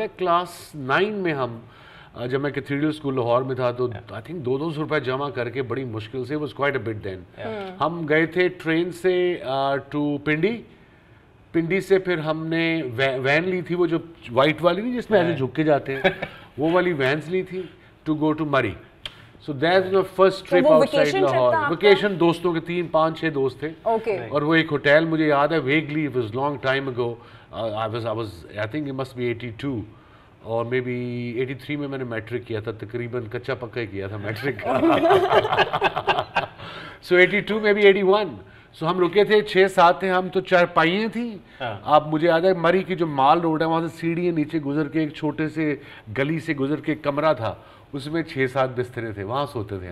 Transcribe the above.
Class nine में हम जब मैं कैथीड्रल स्कूल लाहौर में था तो आई थिंक दो दो सौ रुपये जमा करके बड़ी मुश्किल से was quite a bit then हम गए थे ट्रेन से टू पिंडी पिंडी से फिर हमने वैन ली थी वो जो वाइट वाली नहीं जिसमें ऐसे झुक के जाते हैं वो वाली वैन्स ली थी to go to Murree so that is first trip outside Lahore vacation दोस्तों के तीन पांच छह दोस्त थे okay. और वो एक होटल मुझे याद है vaguely it was long time ago I was I was I think it must be 82 और मे बी 83 में मैंने मैट्रिक किया था तकरीबन कच्चा पक्का किया था मैट्रिक सो 82 में बी 81 सो हम रुके थे छः सात हैं हम तो चार चारपाइयाँ थी हाँ। आप मुझे याद है मरी की जो माल रोड है वहाँ से सीढ़ी नीचे गुजर के एक छोटे से गली से गुजर के कमरा था उसमें छः सात बिस्तरे थे वहाँ सोते थे हम